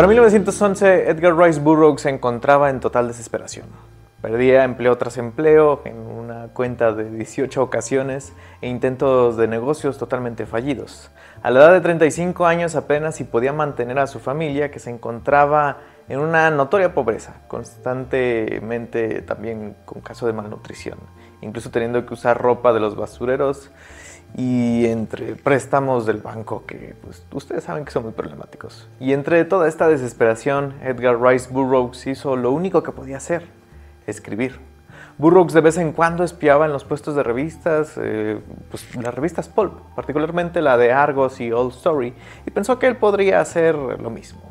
Para 1911, Edgar Rice Burroughs se encontraba en total desesperación. Perdía empleo tras empleo en una cuenta de 18 ocasiones e intentos de negocios totalmente fallidos. A la edad de 35 años apenas si podía mantener a su familia que se encontraba en una notoria pobreza, constantemente también con caso de malnutrición, incluso teniendo que usar ropa de los basureros y entre préstamos del banco que pues, ustedes saben que son muy problemáticos. Y entre toda esta desesperación, Edgar Rice Burroughs hizo lo único que podía hacer, escribir. Burroughs de vez en cuando espiaba en los puestos de revistas, eh, pues, las revistas Pulp, particularmente la de Argos y Old Story, y pensó que él podría hacer lo mismo.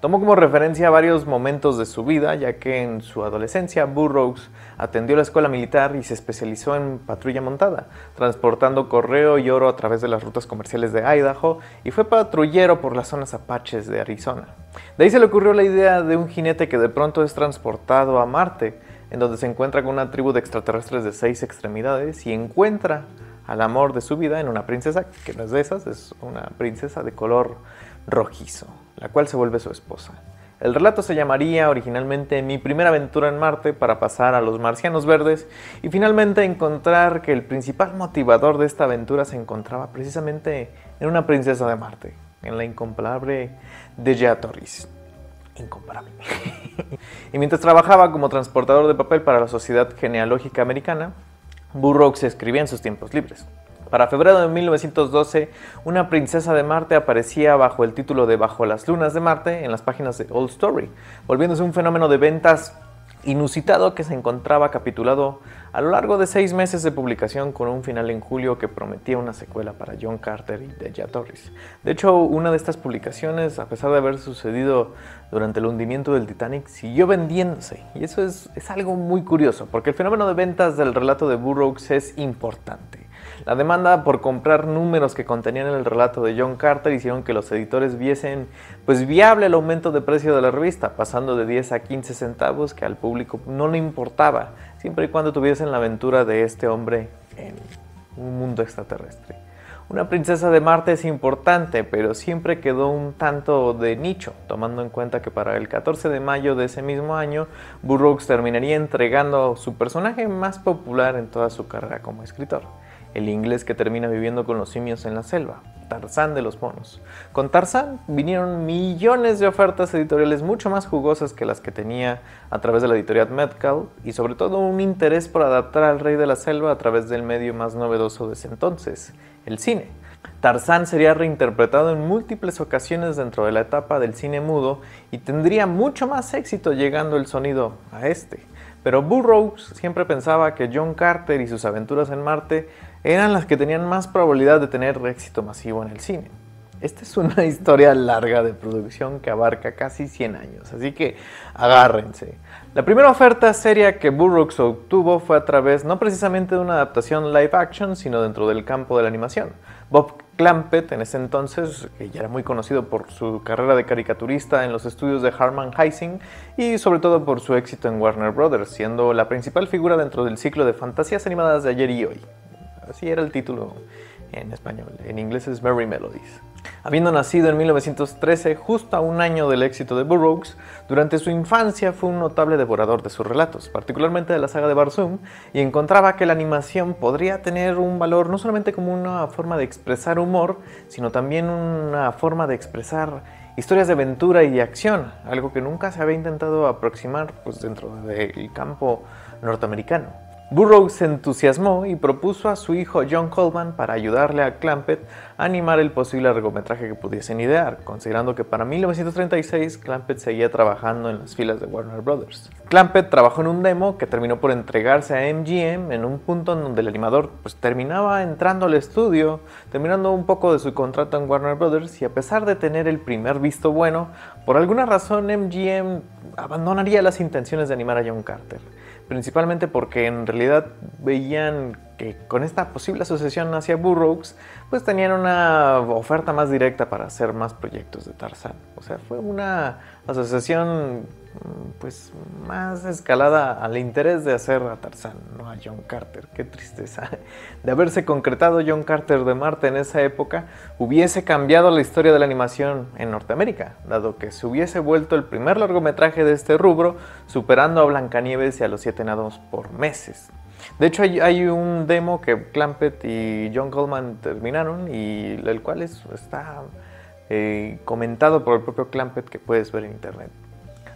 Tomó como referencia varios momentos de su vida, ya que en su adolescencia Burroughs atendió la escuela militar y se especializó en patrulla montada, transportando correo y oro a través de las rutas comerciales de Idaho y fue patrullero por las zonas apaches de Arizona. De ahí se le ocurrió la idea de un jinete que de pronto es transportado a Marte, en donde se encuentra con una tribu de extraterrestres de seis extremidades y encuentra al amor de su vida en una princesa, que no es de esas, es una princesa de color rojizo la cual se vuelve su esposa. El relato se llamaría originalmente Mi primera aventura en Marte para pasar a los marcianos verdes y finalmente encontrar que el principal motivador de esta aventura se encontraba precisamente en una princesa de Marte, en la incomparable Dejah Torres. Incomparable. y mientras trabajaba como transportador de papel para la Sociedad Genealógica Americana, Burroughs escribía en sus tiempos libres. Para febrero de 1912, una princesa de Marte aparecía bajo el título de Bajo las Lunas de Marte en las páginas de Old Story, volviéndose un fenómeno de ventas inusitado que se encontraba capitulado a lo largo de seis meses de publicación con un final en julio que prometía una secuela para John Carter y Deja Torres. De hecho, una de estas publicaciones, a pesar de haber sucedido durante el hundimiento del Titanic, siguió vendiéndose. Y eso es, es algo muy curioso, porque el fenómeno de ventas del relato de Burroughs es importante. La demanda por comprar números que contenían el relato de John Carter hicieron que los editores viesen pues viable el aumento de precio de la revista, pasando de 10 a 15 centavos que al público no le importaba, siempre y cuando tuviesen la aventura de este hombre en un mundo extraterrestre. Una princesa de Marte es importante, pero siempre quedó un tanto de nicho, tomando en cuenta que para el 14 de mayo de ese mismo año, Burroughs terminaría entregando su personaje más popular en toda su carrera como escritor el inglés que termina viviendo con los simios en la selva, Tarzán de los monos. Con Tarzán vinieron millones de ofertas editoriales mucho más jugosas que las que tenía a través de la editorial Metcalf y sobre todo un interés por adaptar al rey de la selva a través del medio más novedoso de ese entonces, el cine. Tarzán sería reinterpretado en múltiples ocasiones dentro de la etapa del cine mudo y tendría mucho más éxito llegando el sonido a este. Pero Burroughs siempre pensaba que John Carter y sus aventuras en Marte eran las que tenían más probabilidad de tener éxito masivo en el cine. Esta es una historia larga de producción que abarca casi 100 años, así que agárrense. La primera oferta seria que Burroughs obtuvo fue a través no precisamente de una adaptación live action, sino dentro del campo de la animación. Bob Clampett, en ese entonces, que ya era muy conocido por su carrera de caricaturista en los estudios de Harman Heising y sobre todo por su éxito en Warner Brothers, siendo la principal figura dentro del ciclo de fantasías animadas de ayer y hoy. Así era el título en español. En inglés es Merry Melodies. Habiendo nacido en 1913, justo a un año del éxito de Burroughs, durante su infancia fue un notable devorador de sus relatos, particularmente de la saga de Barsoom, y encontraba que la animación podría tener un valor no solamente como una forma de expresar humor, sino también una forma de expresar historias de aventura y de acción, algo que nunca se había intentado aproximar pues, dentro del campo norteamericano. Burroughs se entusiasmó y propuso a su hijo John Coleman para ayudarle a Clampett a animar el posible largometraje que pudiesen idear, considerando que para 1936 Clampett seguía trabajando en las filas de Warner Brothers. Clampett trabajó en un demo que terminó por entregarse a MGM en un punto en donde el animador pues, terminaba entrando al estudio, terminando un poco de su contrato en Warner Brothers y a pesar de tener el primer visto bueno, por alguna razón MGM abandonaría las intenciones de animar a John Carter principalmente porque en realidad veían que con esta posible asociación hacia Burroughs, pues tenían una oferta más directa para hacer más proyectos de Tarzan. O sea, fue una asociación pues más escalada al interés de hacer a Tarzán, no a John Carter. Qué tristeza. De haberse concretado John Carter de Marte en esa época, hubiese cambiado la historia de la animación en Norteamérica, dado que se hubiese vuelto el primer largometraje de este rubro, superando a Blancanieves y a los Siete Nados por meses. De hecho, hay, un demo que Clampett y John Goldman terminaron y el cual está eh, comentado por el propio Clampett que puedes ver en internet.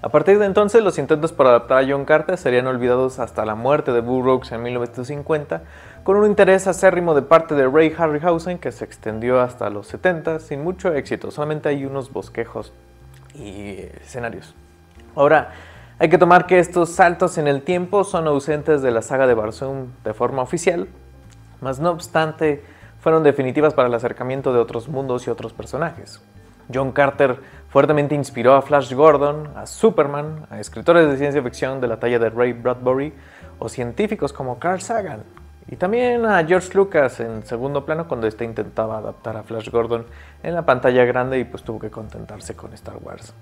A partir de entonces, los intentos por adaptar a John Carter serían olvidados hasta la muerte de Burroughs en 1950, con un interés acérrimo de parte de Ray Harryhausen que se extendió hasta los 70 sin mucho éxito, solamente hay unos bosquejos y escenarios. Ahora, hay que tomar que estos saltos en el tiempo son ausentes de la saga de Barsoom de forma oficial, mas no obstante, fueron definitivas para el acercamiento de otros mundos y otros personajes. John Carter fuertemente inspiró a Flash Gordon, a Superman, a escritores de ciencia ficción de la talla de Ray Bradbury o científicos como Carl Sagan. Y también a George Lucas en segundo plano cuando este intentaba adaptar a Flash Gordon en la pantalla grande y pues tuvo que contentarse con Star Wars.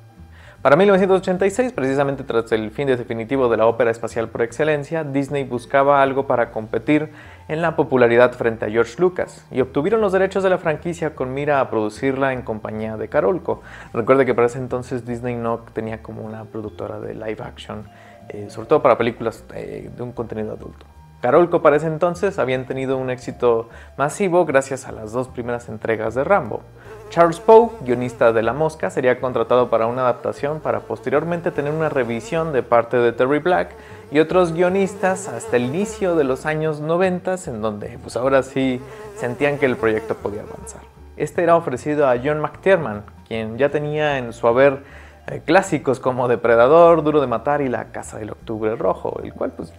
Para 1986, precisamente tras el fin definitivo de la ópera espacial por excelencia, Disney buscaba algo para competir en la popularidad frente a George Lucas y obtuvieron los derechos de la franquicia con mira a producirla en compañía de Carolco. Recuerde que para ese entonces Disney no tenía como una productora de live action, eh, sobre todo para películas eh, de un contenido adulto. Carolco para ese entonces habían tenido un éxito masivo gracias a las dos primeras entregas de Rambo. Charles Poe, guionista de La Mosca, sería contratado para una adaptación para posteriormente tener una revisión de parte de Terry Black y otros guionistas hasta el inicio de los años 90 en donde pues ahora sí sentían que el proyecto podía avanzar. Este era ofrecido a John McTierman, quien ya tenía en su haber eh, clásicos como Depredador, Duro de Matar y La Casa del Octubre Rojo, el cual pues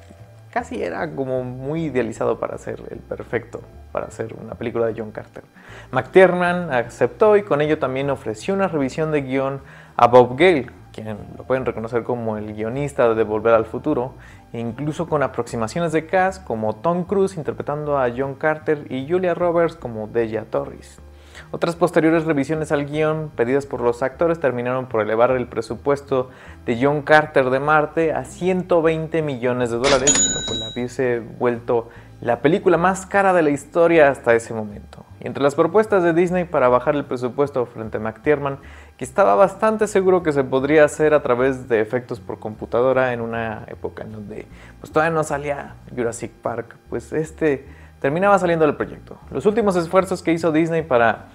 casi era como muy idealizado para ser el perfecto, para hacer una película de John Carter. McTiernan aceptó y con ello también ofreció una revisión de guión a Bob Gale, quien lo pueden reconocer como el guionista de Volver al Futuro, e incluso con aproximaciones de cast como Tom Cruise interpretando a John Carter y Julia Roberts como Deja Torres. Otras posteriores revisiones al guión pedidas por los actores terminaron por elevar el presupuesto de John Carter de Marte a 120 millones de dólares, lo cual hubiese vuelto la película más cara de la historia hasta ese momento. Y entre las propuestas de Disney para bajar el presupuesto frente a McTierman, que estaba bastante seguro que se podría hacer a través de efectos por computadora en una época en donde pues, todavía no salía Jurassic Park, pues este terminaba saliendo del proyecto. Los últimos esfuerzos que hizo Disney para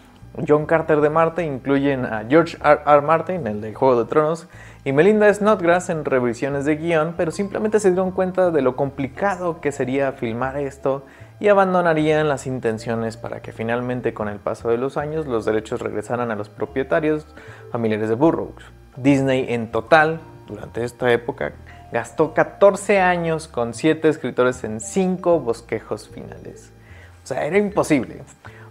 John Carter de Marte incluyen a George R. R. Martin, el de Juego de Tronos, y Melinda Snodgrass en revisiones de guión, pero simplemente se dieron cuenta de lo complicado que sería filmar esto y abandonarían las intenciones para que finalmente con el paso de los años los derechos regresaran a los propietarios familiares de Burroughs. Disney en total, durante esta época, gastó 14 años con 7 escritores en 5 bosquejos finales. O sea, era imposible.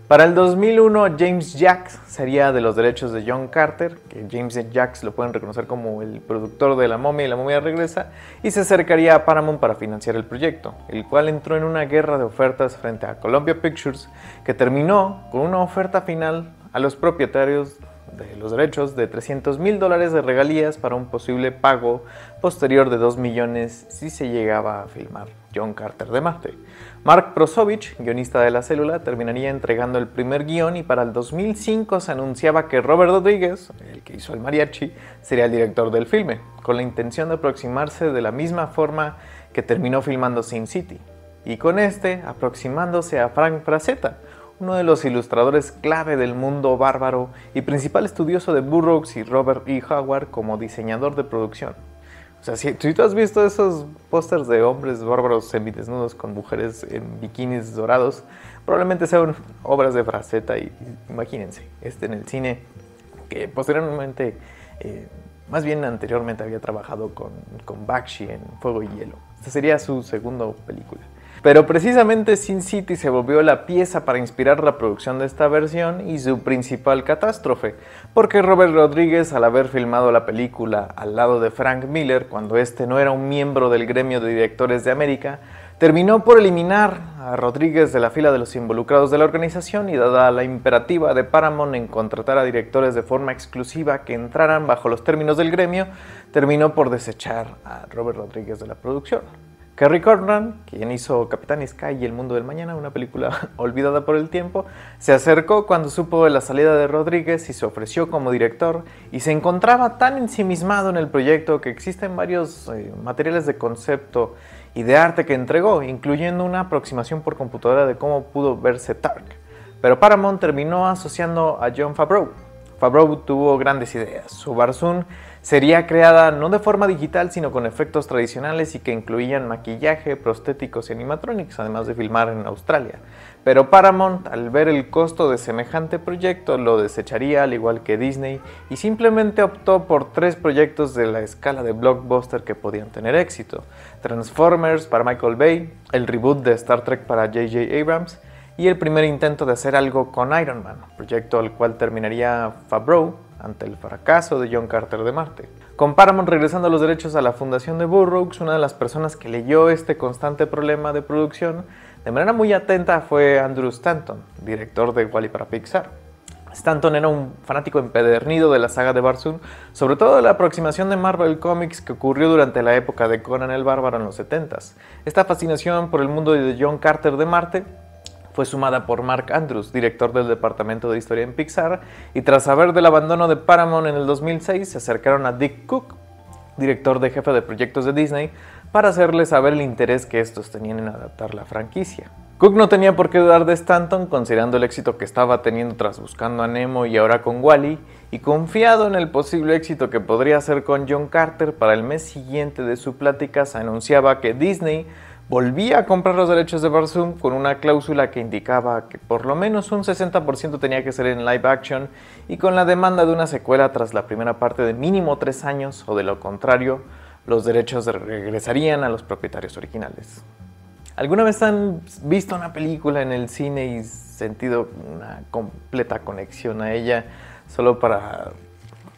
Para el 2001, James Jacks sería de los derechos de John Carter, que James Jacks lo pueden reconocer como el productor de La momia y La momia regresa, y se acercaría a Paramount para financiar el proyecto, el cual entró en una guerra de ofertas frente a Columbia Pictures, que terminó con una oferta final a los propietarios de los derechos de 300 mil dólares de regalías para un posible pago posterior de 2 millones si se llegaba a filmar John Carter de Marte. Mark Prosovich, guionista de La Célula, terminaría entregando el primer guión y para el 2005 se anunciaba que Robert Rodríguez, el que hizo el mariachi, sería el director del filme, con la intención de aproximarse de la misma forma que terminó filmando Sin City, y con este aproximándose a Frank Frazetta, uno de los ilustradores clave del mundo bárbaro y principal estudioso de Burroughs y Robert E. Howard como diseñador de producción. O sea, si, tú has visto esos pósters de hombres bárbaros semidesnudos con mujeres en bikinis dorados, probablemente sean obras de Fraceta y, imagínense, este en el cine, que posteriormente, eh, más bien anteriormente había trabajado con, con Bakshi en Fuego y Hielo. Esta sería su segunda película. Pero precisamente Sin City se volvió la pieza para inspirar la producción de esta versión y su principal catástrofe, porque Robert Rodríguez al haber filmado la película al lado de Frank Miller cuando este no era un miembro del gremio de directores de América, terminó por eliminar a Rodríguez de la fila de los involucrados de la organización y dada la imperativa de Paramount en contratar a directores de forma exclusiva que entraran bajo los términos del gremio, terminó por desechar a Robert Rodríguez de la producción. Kerry Corman, quien hizo Capitán Sky y El Mundo del Mañana, una película olvidada por el tiempo, se acercó cuando supo de la salida de Rodríguez y se ofreció como director y se encontraba tan ensimismado en el proyecto que existen varios eh, materiales de concepto y de arte que entregó, incluyendo una aproximación por computadora de cómo pudo verse Tark. Pero Paramount terminó asociando a John Favreau. Favreau tuvo grandes ideas. Su Barzun Sería creada no de forma digital, sino con efectos tradicionales y que incluían maquillaje, prostéticos y animatronics, además de filmar en Australia. Pero Paramount, al ver el costo de semejante proyecto, lo desecharía al igual que Disney y simplemente optó por tres proyectos de la escala de blockbuster que podían tener éxito. Transformers para Michael Bay, el reboot de Star Trek para J.J. Abrams, y el primer intento de hacer algo con Iron Man, proyecto al cual terminaría fabro ante el fracaso de John Carter de Marte. Con Paramount regresando los derechos a la fundación de Burroughs, una de las personas que leyó este constante problema de producción de manera muy atenta fue Andrew Stanton, director de Wally para Pixar. Stanton era un fanático empedernido de la saga de Barzun, sobre todo de la aproximación de Marvel Comics que ocurrió durante la época de Conan el Bárbaro en los 70s. Esta fascinación por el mundo de John Carter de Marte fue sumada por Mark Andrews, director del departamento de historia en Pixar, y tras saber del abandono de Paramount en el 2006, se acercaron a Dick Cook, director de jefe de proyectos de Disney, para hacerle saber el interés que estos tenían en adaptar la franquicia. Cook no tenía por qué dudar de Stanton, considerando el éxito que estaba teniendo tras buscando a Nemo y ahora con Wally, y confiado en el posible éxito que podría hacer con John Carter para el mes siguiente de su plática, se anunciaba que Disney volvía a comprar los derechos de Barsoom con una cláusula que indicaba que por lo menos un 60% tenía que ser en live action y con la demanda de una secuela tras la primera parte de mínimo tres años o de lo contrario, los derechos regresarían a los propietarios originales. ¿Alguna vez han visto una película en el cine y sentido una completa conexión a ella solo para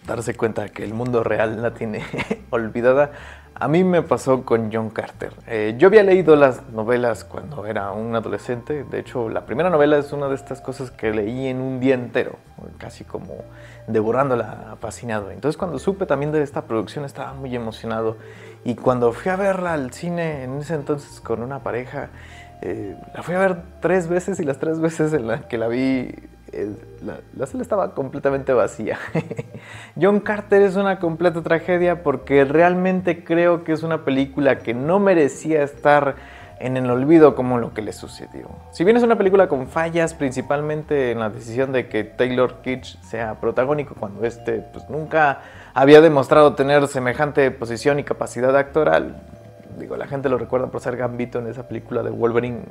darse cuenta que el mundo real la tiene olvidada? A mí me pasó con John Carter. Eh, yo había leído las novelas cuando era un adolescente. De hecho, la primera novela es una de estas cosas que leí en un día entero, casi como devorándola, fascinado. Entonces, cuando supe también de esta producción, estaba muy emocionado. Y cuando fui a verla al cine, en ese entonces con una pareja, eh, la fui a ver tres veces y las tres veces en las que la vi la, sala estaba completamente vacía. John Carter es una completa tragedia porque realmente creo que es una película que no merecía estar en el olvido como lo que le sucedió. Si bien es una película con fallas, principalmente en la decisión de que Taylor Kitsch sea protagónico cuando este pues, nunca había demostrado tener semejante posición y capacidad actoral, digo, la gente lo recuerda por ser Gambito en esa película de Wolverine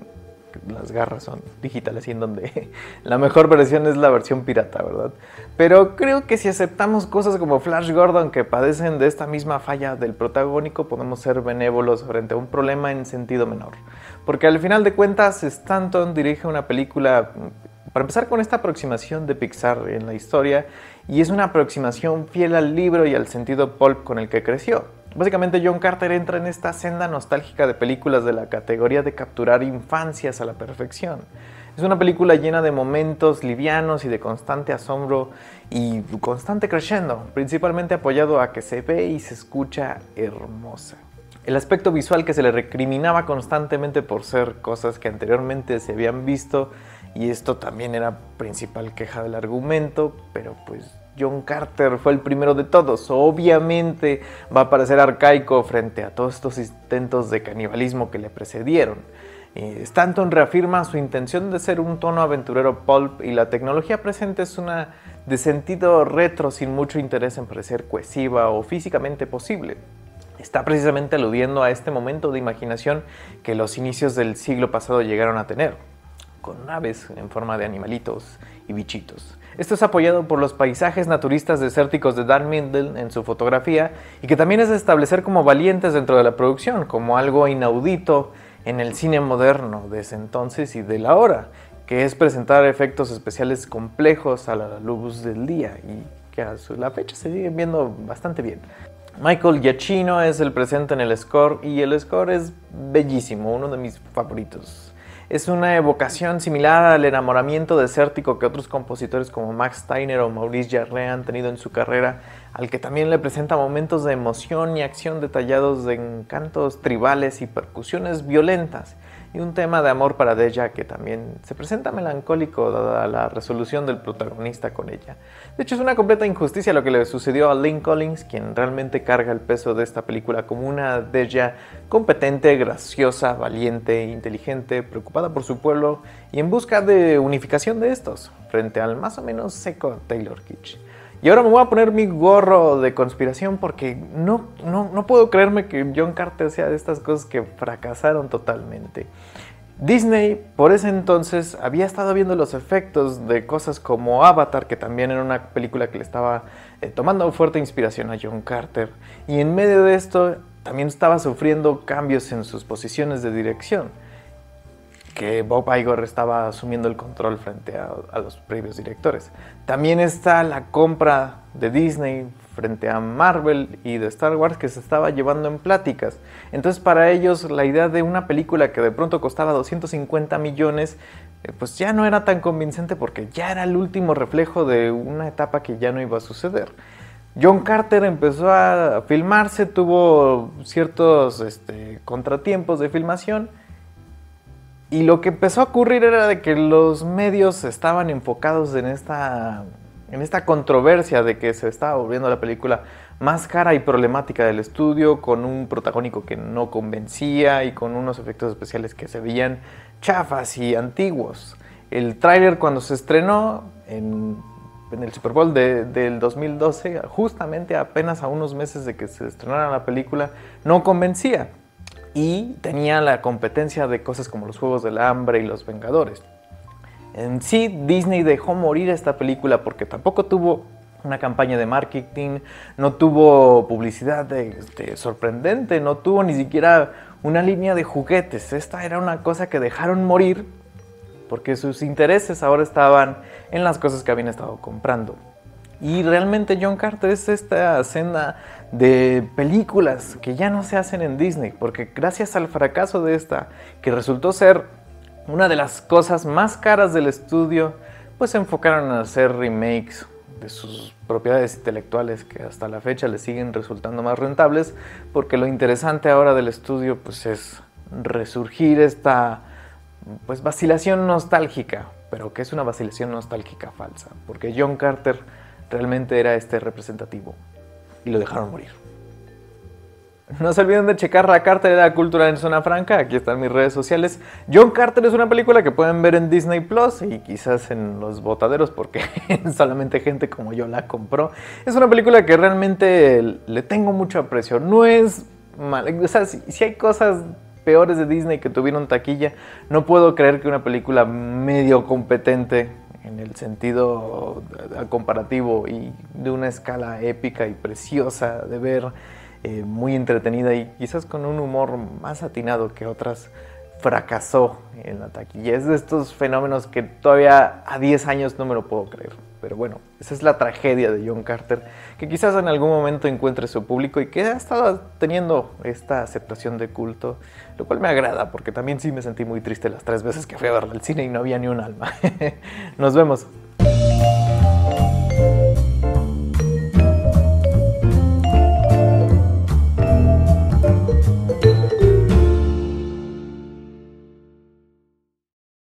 las garras son digitales y en donde la mejor versión es la versión pirata, ¿verdad? Pero creo que si aceptamos cosas como Flash Gordon que padecen de esta misma falla del protagónico, podemos ser benévolos frente a un problema en sentido menor. Porque al final de cuentas, Stanton dirige una película para empezar con esta aproximación de Pixar en la historia, y es una aproximación fiel al libro y al sentido pulp con el que creció. Básicamente John Carter entra en esta senda nostálgica de películas de la categoría de capturar infancias a la perfección. Es una película llena de momentos livianos y de constante asombro y constante crescendo, principalmente apoyado a que se ve y se escucha hermosa. El aspecto visual que se le recriminaba constantemente por ser cosas que anteriormente se habían visto y esto también era principal queja del argumento, pero pues John Carter fue el primero de todos. Obviamente va a parecer arcaico frente a todos estos intentos de canibalismo que le precedieron. Eh, Stanton reafirma su intención de ser un tono aventurero pulp y la tecnología presente es una de sentido retro sin mucho interés en parecer cohesiva o físicamente posible. Está precisamente aludiendo a este momento de imaginación que los inicios del siglo pasado llegaron a tener con aves en forma de animalitos y bichitos. Esto es apoyado por los paisajes naturistas desérticos de Dan Mindel en su fotografía y que también es establecer como valientes dentro de la producción, como algo inaudito en el cine moderno de ese entonces y de la hora, que es presentar efectos especiales complejos a la luz del día y que a la fecha se siguen viendo bastante bien. Michael Giacchino es el presente en el score y el score es bellísimo, uno de mis favoritos es una evocación similar al enamoramiento desértico que otros compositores como Max Steiner o Maurice Jarre han tenido en su carrera, al que también le presenta momentos de emoción y acción detallados de encantos tribales y percusiones violentas y un tema de amor para Deja que también se presenta melancólico dada la resolución del protagonista con ella. De hecho, es una completa injusticia lo que le sucedió a Lynn Collins, quien realmente carga el peso de esta película como una Deja competente, graciosa, valiente, inteligente, preocupada por su pueblo y en busca de unificación de estos, frente al más o menos seco Taylor Kitsch. Y ahora me voy a poner mi gorro de conspiración porque no, puedo creerme que John Carter sea de estas cosas que fracasaron totalmente. Disney por ese entonces había estado viendo los efectos de cosas como Avatar, que también era una película que le estaba eh, tomando fuerte inspiración a John Carter, y en medio de esto también estaba sufriendo cambios en sus posiciones de dirección que Bob Igor estaba asumiendo el control frente a, los previos directores. También está la compra de Disney frente a Marvel y de Star Wars que se estaba llevando en pláticas. Entonces para ellos la idea de una película que de pronto costaba 250 millones eh, pues ya no era tan convincente porque ya era el último reflejo de una etapa que ya no iba a suceder. John Carter empezó a filmarse, tuvo ciertos este, contratiempos de filmación y lo que empezó a ocurrir era de que los medios estaban enfocados en esta, en esta controversia de que se estaba volviendo la película más cara y problemática del estudio, con un protagónico que no convencía y con unos efectos especiales que se veían chafas y antiguos. El tráiler cuando se estrenó en, el Super Bowl del 2012, justamente apenas a unos meses de que se estrenara la película, no convencía y tenía la competencia de cosas como los Juegos del Hambre y los Vengadores. En sí, Disney dejó morir esta película porque tampoco tuvo una campaña de marketing, no tuvo publicidad este, sorprendente, no tuvo ni siquiera una línea de juguetes. Esta era una cosa que dejaron morir porque sus intereses ahora estaban en las cosas que habían estado comprando. Y realmente John Carter es esta senda de películas que ya no se hacen en Disney, porque gracias al fracaso de esta, que resultó ser una de las cosas más caras del estudio, pues se enfocaron a hacer remakes de sus propiedades intelectuales que hasta la fecha le siguen resultando más rentables, porque lo interesante ahora del estudio pues es resurgir esta pues vacilación nostálgica, pero que es una vacilación nostálgica falsa, porque John Carter realmente era este representativo y lo dejaron morir. No se olviden de checar la carta de la cultura en Zona Franca, aquí están mis redes sociales. John Carter es una película que pueden ver en Disney Plus y quizás en los botaderos porque solamente gente como yo la compró. Es una película que realmente le tengo mucho aprecio. No es mala. o sea, si hay cosas peores de Disney que tuvieron taquilla, no puedo creer que una película medio competente en el sentido comparativo y de una escala épica y preciosa de ver, eh, muy entretenida y quizás con un humor más atinado que otras, fracasó en la Y Es de estos fenómenos que todavía a 10 años no me lo puedo creer. Pero bueno, esa es la tragedia de John Carter, que quizás en algún momento encuentre su público y que ha estado teniendo esta aceptación de culto, lo cual me agrada porque también sí me sentí muy triste las tres veces que fui a verla al cine y no había ni un alma. Nos vemos.